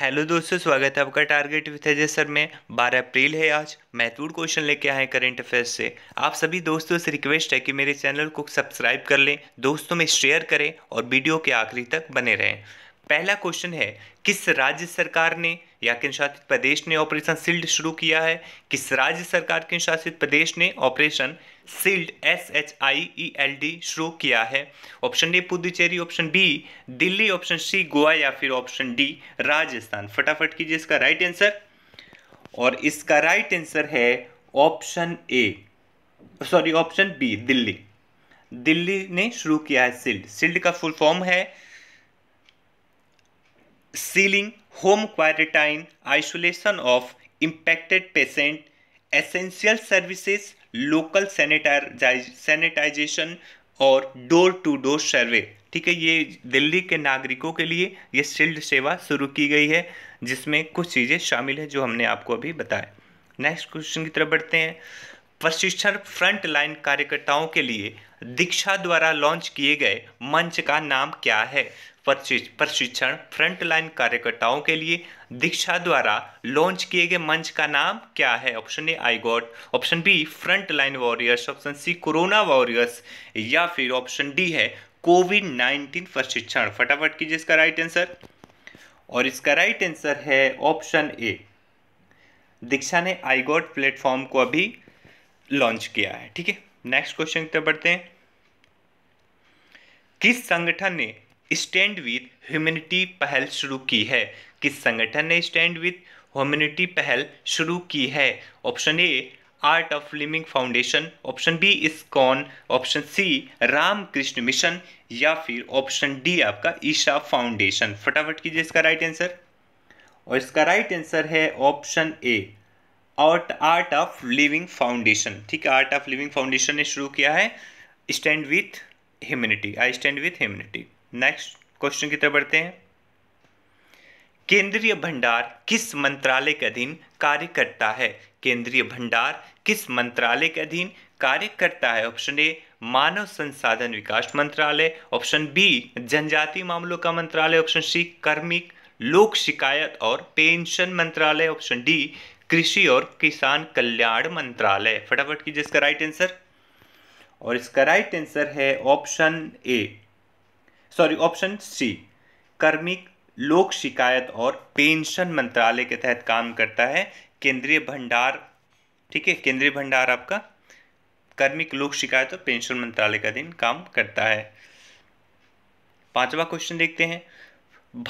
hello दोस्तों स्वागत है आपका टारगेट विथ अजय सर में 12 अप्रैल है आज महत्वपूर्ण क्वेश्चन लेके आए हैं करेंट अफेयर्स से आप सभी दोस्तों से रिक्वेस्ट है कि मेरे चैनल को सब्सक्राइब कर लें दोस्तों में शेयर करें और वीडियो के आखिरी तक बने रहें पहला क्वेश्चन है किस राज्य सरकार ने या किन शासित प्रदेश ने ऑपरेशन सील्ड शुरू किया है किस राज्य सरकार किन शासित प्रदेश ने operation shield S H I E L D शुरू किया है option D Puducherry option B Delhi option C Goa या फिर ऑप्शन डी राजस्थान फटाफट कीजिए इसका राइट आंसर और इसका राइट आंसर है option A sorry option B Delhi Delhi ने शुरू किया है सील्ड सील्ड का फुल फॉर्म है sealing home quarantine isolation of impacted patient essential services local sanitization और डोर टू डोर सर्वे ठीक है ये दिल्ली के नागरिकों के लिए ये शील्ड सेवा शुरू की गई है जिसमें कुछ चीज़ें शामिल है जो हमने आपको अभी बताया नेक्स्ट क्वेश्चन की तरफ बढ़ते हैं प्रशिक्षण फ्रंट लाइन कार्यकर्ताओं के लिए दीक्षा द्वारा लॉन्च किए गए मंच का नाम क्या है प्रशिक्षण फ्रंट लाइन कार्यकर्ताओं के लिए दीक्षा द्वारा लॉन्च किए गए मंच का नाम क्या है option A iGOT option B front line warriors option C corona warriors या फिर ऑप्शन डी है कोविड नाइन्टीन प्रशिक्षण फटाफट कीजिए इसका राइट आंसर और इसका राइट आंसर है ऑप्शन ए दीक्षा ने आईगॉट प्लेटफॉर्म को अभी लॉन्च किया है ठीक है नेक्स्ट क्वेश्चन की तरफ बढ़ते हैं किस संगठन ने स्टैंड विद ह्यूमिनिटी पहल शुरू की है किस संगठन ने स्टैंड विथ ह्यूमिनिटी पहल शुरू की है option A art of living foundation option B ISKCON option C Ramakrishna mission या फिर ऑप्शन डी आपका ईशा फाउंडेशन फटाफट कीजिए इसका राइट आंसर और इसका राइट आंसर है option A art art of living foundation ठीक है आर्ट ऑफ लिविंग फाउंडेशन ने शुरू किया है stand with humanity I stand with humanity next question की तरफ बढ़ते हैं केंद्रीय भंडार किस मंत्रालय के अधीन कार्य करता है केंद्रीय भंडार किस मंत्रालय के अधीन कार्य करता है ऑप्शन ए मानव संसाधन विकास मंत्रालय ऑप्शन बी जनजातीय मामलों का मंत्रालय ऑप्शन सी कार्मिक लोक शिकायत और पेंशन मंत्रालय ऑप्शन डी कृषि और किसान कल्याण मंत्रालय फटाफट कीजिए इसका राइट आंसर और इसका राइट आंसर है option A sorry option C कर्मिक लोक शिकायत और पेंशन मंत्रालय के तहत काम करता है केंद्रीय भंडार ठीक है केंद्रीय भंडार आपका कर्मिक लोक शिकायत और पेंशन मंत्रालय का दिन काम करता है पांचवा क्वेश्चन देखते हैं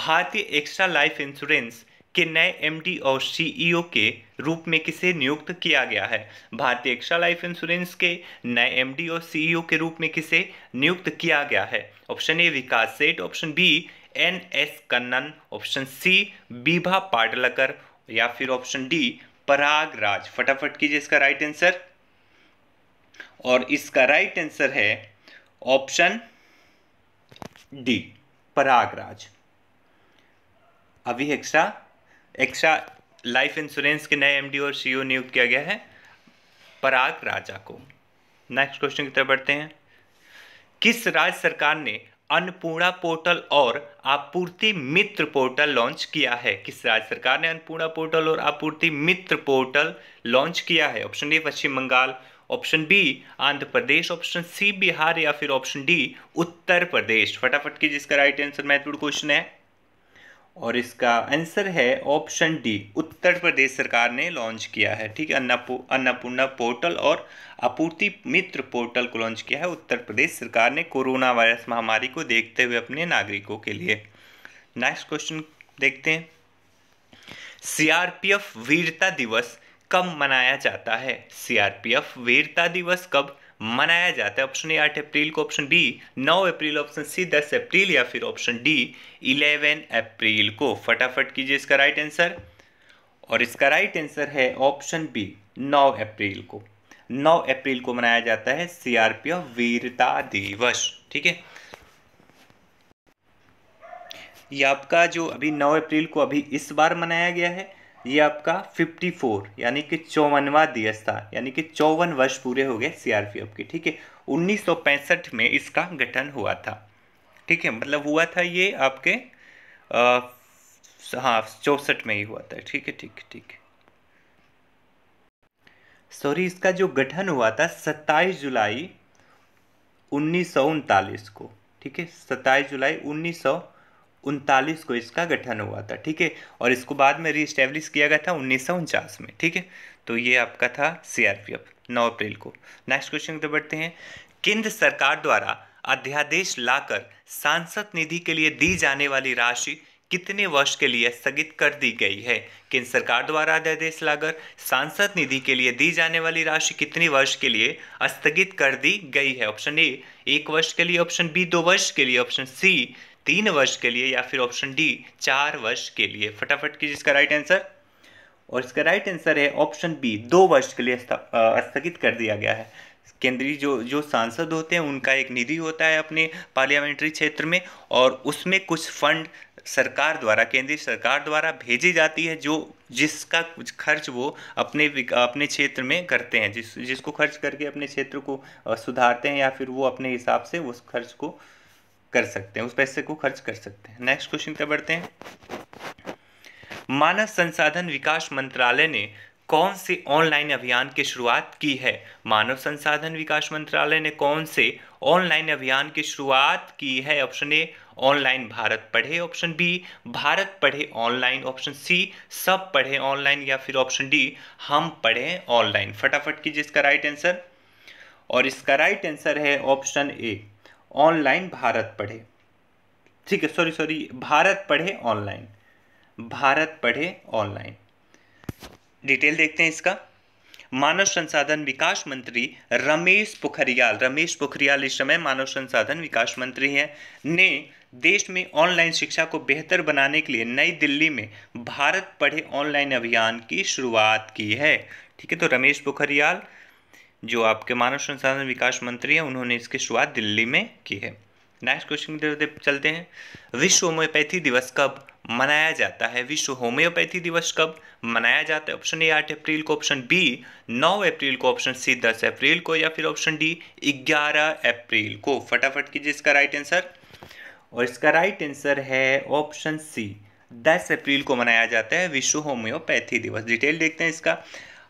भारतीय एक्स्ट्रा लाइफ इंश्योरेंस के नए एमडी और सीईओ e के रूप में किसे नियुक्त किया गया है भारतीय एक्स्ट्रा लाइफ इंश्योरेंस के नए एमडी और सीईओ e के रूप में किसे नियुक्त किया गया है option A Vikas Seth option B N S Kannan option C Bibha Padalkar या फिर ऑप्शन डी राज फटाफट कीजिए इसका राइट आंसर और इसका राइट आंसर है ऑप्शन डी परागराज अभी एक्स्ट्रा एक्स्ट्रा लाइफ इंश्योरेंस के नए एमडी और सीईओ e नियुक्त किया गया है पराग राजा को नेक्स्ट क्वेश्चन की तरफ बढ़ते हैं किस राज्य सरकार ने अन्नपूर्णा पोर्टल और आपूर्ति मित्र पोर्टल लॉन्च किया है किस राज्य सरकार ने अन्नपूर्णा पोर्टल और आपूर्ति मित्र पोर्टल लॉन्च किया है option A Paschim Bengal option B Andhra Pradesh option C Bihar या फिर ऑप्शन डी उत्तर प्रदेश फटाफट की जिसका राइट आंसर महत्वपूर्ण क्वेश्चन है और इसका आंसर है ऑप्शन डी उत्तर प्रदेश सरकार ने लॉन्च किया है ठीक है अन्नापू अन्नपूर्णा पोर्टल और आपूर्ति मित्र पोर्टल को लॉन्च किया है उत्तर प्रदेश सरकार ने कोरोना वायरस महामारी को देखते हुए अपने नागरिकों के लिए नेक्स्ट क्वेश्चन देखते हैं सीआरपीएफ वीरता दिवस कब मनाया जाता है सीआरपीएफ वीरता दिवस कब मनाया जाता है ऑप्शन ए आठ अप्रैल को ऑप्शन बी नौ अप्रैल ऑप्शन सी दस अप्रैल या फिर ऑप्शन डी इलेवन अप्रैल को फटाफट कीजिए इसका राइट आंसर और इसका राइट आंसर है ऑप्शन बी नौ अप्रैल को नौ अप्रैल को मनाया जाता है सीआरपीएफ वीरता दिवस ठीक है ये आपका जो अभी नौ अप्रैल को अभी इस बार मनाया गया है ये आपका 54 यानी कि चौवनवा दिवस था यानी कि चौवन वर्ष पूरे हो गए सीआरपीएफ के ठीक है 1965 में इसका गठन हुआ था ठीक है मतलब हुआ था ये आपके हाँ चौसठ में ही हुआ था ठीक है ठीक है ठीक है सॉरी इसका जो गठन हुआ था 27 जुलाई उन्नीस को ठीक है 27 जुलाई उन्नीस उनतालीस को इसका गठन हुआ था ठीक है और इसको बाद में रीस्टैब्लिश किया गया था उन्नीस में ठीक है तो ये आपका था सीआरपीएफ 9 अप्रैल को नेक्स्ट क्वेश्चन की बढ़ते हैं केंद्र सरकार द्वारा अध्यादेश लाकर सांसद निधि के लिए दी जाने वाली राशि कितने वर्ष के लिए स्थगित कर दी गई है केंद्र सरकार द्वारा अध्यादेश लाकर सांसद निधि के लिए दी जाने वाली राशि कितने वर्ष के लिए स्थगित कर दी गई है ऑप्शन ए एक वर्ष के लिए ऑप्शन बी दो वर्ष के लिए ऑप्शन सी तीन वर्ष के लिए या फिर ऑप्शन डी चार वर्ष के लिए फटाफट कीजिए इसका राइट आंसर और इसका राइट आंसर है ऑप्शन बी दो वर्ष के लिए स्थगित कर दिया गया है केंद्रीय जो जो सांसद होते हैं उनका एक निधि होता है अपने पार्लियामेंट्री क्षेत्र में और उसमें कुछ फंड सरकार द्वारा केंद्रीय सरकार द्वारा भेजी जाती है जो जिसका कुछ खर्च वो अपने अपने क्षेत्र में करते हैं जिस जिसको खर्च करके अपने क्षेत्र को सुधारते हैं या फिर वो अपने हिसाब से उस खर्च को कर सकते हैं उस पैसे को खर्च कर सकते हैं नेक्स्ट क्वेश्चन क्या बढ़ते हैं मानव संसाधन विकास मंत्रालय ने कौन से ऑनलाइन अभियान की शुरुआत की है मानव संसाधन विकास मंत्रालय ने कौन से ऑनलाइन अभियान की शुरुआत की है ऑप्शन ए ऑनलाइन भारत पढ़े ऑप्शन बी भारत पढ़े ऑनलाइन ऑप्शन सी सब पढ़े ऑनलाइन या फिर ऑप्शन डी हम पढ़े ऑनलाइन फटाफट कीजिए इसका राइट आंसर और इसका राइट आंसर है ऑप्शन ए ऑनलाइन भारत पढ़े ठीक है सॉरी सॉरी भारत पढ़े ऑनलाइन भारत पढ़े ऑनलाइन डिटेल देखते हैं इसका मानव संसाधन विकास मंत्री रमेश पोखरियाल रमेश पोखरियाल इस समय मानव संसाधन विकास मंत्री हैं ने देश में ऑनलाइन शिक्षा को बेहतर बनाने के लिए नई दिल्ली में भारत पढ़े ऑनलाइन अभियान की शुरुआत की है ठीक है तो रमेश पोखरियाल जो आपके मानव संसाधन विकास मंत्री हैं उन्होंने इसकी शुरुआत दिल्ली में की है नेक्स्ट क्वेश्चन की तरफ चलते हैं विश्व होम्योपैथी दिवस कब मनाया जाता है विश्व होम्योपैथी दिवस कब मनाया जाता है ऑप्शन ए आठ अप्रैल को ऑप्शन बी नौ अप्रैल को ऑप्शन सी दस अप्रैल को या फिर ऑप्शन डी ग्यारह अप्रैल को फटाफट कीजिए इसका राइट आंसर और इसका राइट आंसर है ऑप्शन सी दस अप्रैल को मनाया जाता है विश्व होम्योपैथी दिवस डिटेल देखते हैं इसका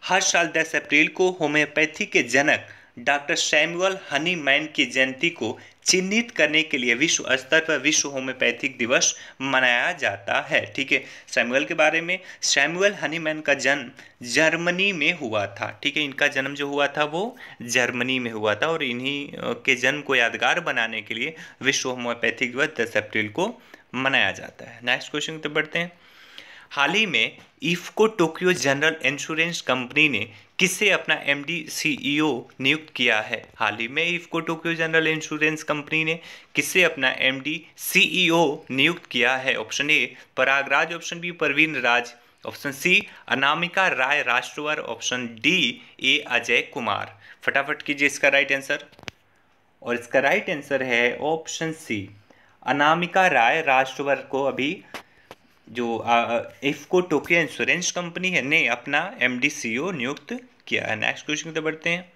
हर साल 10 अप्रैल को होम्योपैथी के जनक डॉक्टर सैमुअल हनीमैन की जयंती को चिन्हित करने के लिए विश्व स्तर पर विश्व होम्योपैथिक दिवस मनाया जाता है ठीक है सैमुअल के बारे में सैमुअल हनीमैन का जन्म जर्मनी में हुआ था ठीक है इनका जन्म जो हुआ था वो जर्मनी में हुआ था और इन्हीं के जन्म को यादगार बनाने के लिए विश्व होम्योपैथिक दिवस दस अप्रैल को मनाया जाता है नेक्स्ट क्वेश्चन तो बढ़ते हैं हाल ही में ईफ को टोक्यो जनरल इंश्योरेंस कंपनी ने किसे अपना एम डी नियुक्त किया है हाल ही में IFFCO Tokio general insurance company ने किसे अपना एम डी नियुक्त किया है option A Paragraj option B Parveen Raj option C Anamika Rai Rashtravar option D A Ajay Kumar फटाफट कीजिए इसका राइट आंसर और इसका राइट आंसर है ऑप्शन सी अनामिका राय राष्ट्रवर को अभी जो इफको को टोकियो इंश्योरेंस कंपनी है ने अपना एम डी सी ओ नियुक्त किया है नेक्स्ट क्वेश्चन की बढ़ते हैं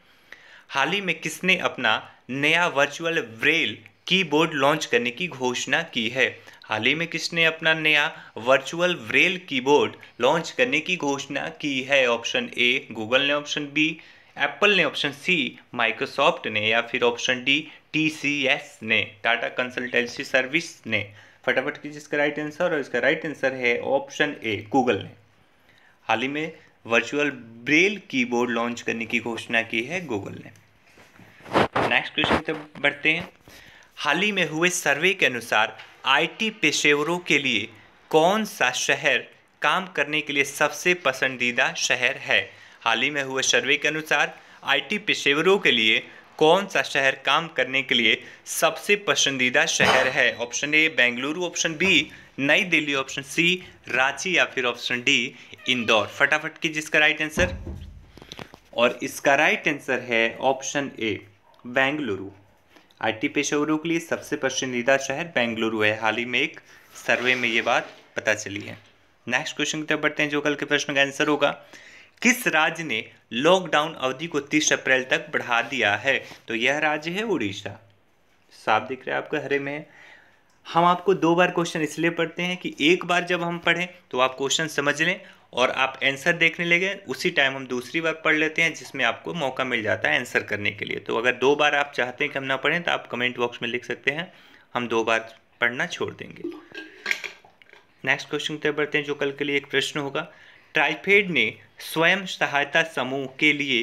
हाल ही में किसने अपना नया वर्चुअल ब्रेल कीबोर्ड लॉन्च करने की घोषणा की है हाल ही में किसने अपना नया वर्चुअल ब्रेल कीबोर्ड लॉन्च करने की घोषणा की है ऑप्शन ए गूगल ने ऑप्शन बी एप्पल ने ऑप्शन सी माइक्रोसॉफ्ट ने या फिर option D T C S ने टाटा कंसल्टेंसी सर्विस ने फटाफट कीजिए इसका राइट आंसर और इसका राइट आंसर है ऑप्शन ए गूगल ने हाल ही में वर्चुअल ब्रेल कीबोर्ड लॉन्च करने की घोषणा की है गूगल ने नेक्स्ट क्वेश्चन तक बढ़ते हैं हाल ही में हुए सर्वे के अनुसार आईटी पेशेवरों के लिए कौन सा शहर काम करने के लिए सबसे पसंदीदा शहर है हाल ही में हुए सर्वे के अनुसार आईटी पेशेवरों के लिए कौन सा शहर काम करने के लिए सबसे पसंदीदा शहर है option A Bengaluru option B Nai Delhi option सी रांची या फिर ऑप्शन डी इंदौर फटाफट की जिसका राइट आंसर और इसका राइट आंसर है ऑप्शन ए बेंगलुरु आईटी पेशेवरों के लिए सबसे पसंदीदा शहर बेंगलुरु है हाल ही में एक सर्वे में ये बात पता चली है नेक्स्ट क्वेश्चन की तरफ बढ़ते हैं जो कल के प्रश्न का आंसर होगा किस राज्य ने लॉकडाउन अवधि को 30 अप्रैल तक बढ़ा दिया है तो यह राज्य है उड़ीसा साफ दिख रहा है आपको हरे में हम आपको दो बार क्वेश्चन इसलिए पढ़ते हैं कि एक बार जब हम पढ़ें तो आप क्वेश्चन समझ लें और आप आंसर देखने लगे उसी टाइम हम दूसरी बार पढ़ लेते हैं जिसमें आपको मौका मिल जाता है आंसर करने के लिए तो अगर दो बार आप चाहते हैं कि हम ना पढ़ें तो आप कमेंट बॉक्स में लिख सकते हैं हम दो बार पढ़ना छोड़ देंगे नेक्स्ट क्वेश्चन की बढ़ते हैं जो कल के लिए एक प्रश्न होगा ट्राइफेड ने स्वयं सहायता समूह के लिए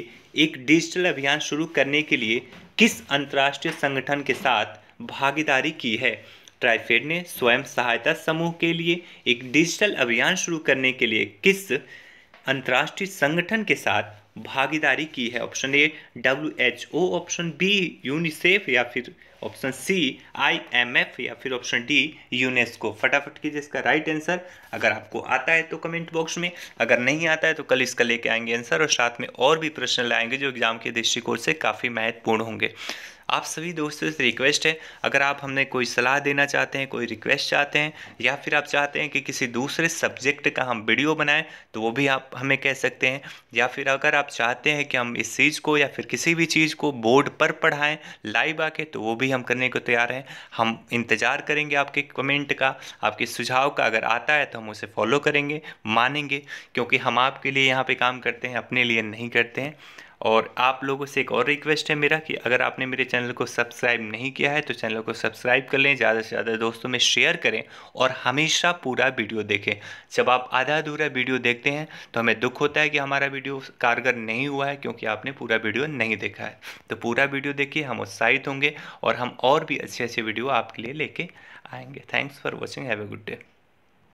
एक डिजिटल अभियान शुरू करने के लिए किस अंतर्राष्ट्रीय संगठन के साथ भागीदारी की है ट्राइफेड ने स्वयं सहायता समूह के लिए एक डिजिटल अभियान शुरू करने के लिए किस अंतर्राष्ट्रीय संगठन के साथ भागीदारी की है option A W H O option B UNICEF या फिर option C I M F या फिर ऑप्शन डी यूनेस्को फटाफट कीजिए इसका राइट आंसर अगर आपको आता है तो कमेंट बॉक्स में अगर नहीं आता है तो कल इसका लेके आएंगे आंसर और साथ में और भी प्रश्न लाएंगे जो एग्जाम के दृष्टिकोण से काफ़ी महत्वपूर्ण होंगे आप सभी दोस्तों से रिक्वेस्ट है अगर आप हमने कोई सलाह देना चाहते हैं कोई रिक्वेस्ट चाहते हैं या फिर आप चाहते हैं कि किसी दूसरे सब्जेक्ट का हम वीडियो बनाएं तो वो भी आप हमें कह सकते हैं या फिर अगर आप चाहते हैं कि हम इस चीज़ को या फिर किसी भी चीज़ को बोर्ड पर पढ़ाएँ लाइव आके तो वो भी हम करने को तैयार हैं हम इंतज़ार करेंगे आपके कमेंट का आपके सुझाव का अगर आता है तो हम उसे फॉलो करेंगे मानेंगे क्योंकि हम आपके लिए यहाँ पर काम करते हैं अपने लिए नहीं करते हैं और आप लोगों से एक और रिक्वेस्ट है मेरा कि अगर आपने मेरे चैनल को सब्सक्राइब नहीं किया है तो चैनल को सब्सक्राइब कर लें ज़्यादा से ज़्यादा दोस्तों में शेयर करें और हमेशा पूरा वीडियो देखें जब आप आधा अधूरा वीडियो देखते हैं तो हमें दुख होता है कि हमारा वीडियो कारगर नहीं हुआ है क्योंकि आपने पूरा वीडियो नहीं देखा है तो पूरा वीडियो देखिए हम उत्साहित होंगे और हम और भी अच्छे अच्छे वीडियो आपके लिए लेके आएंगे thanks for watching have a good day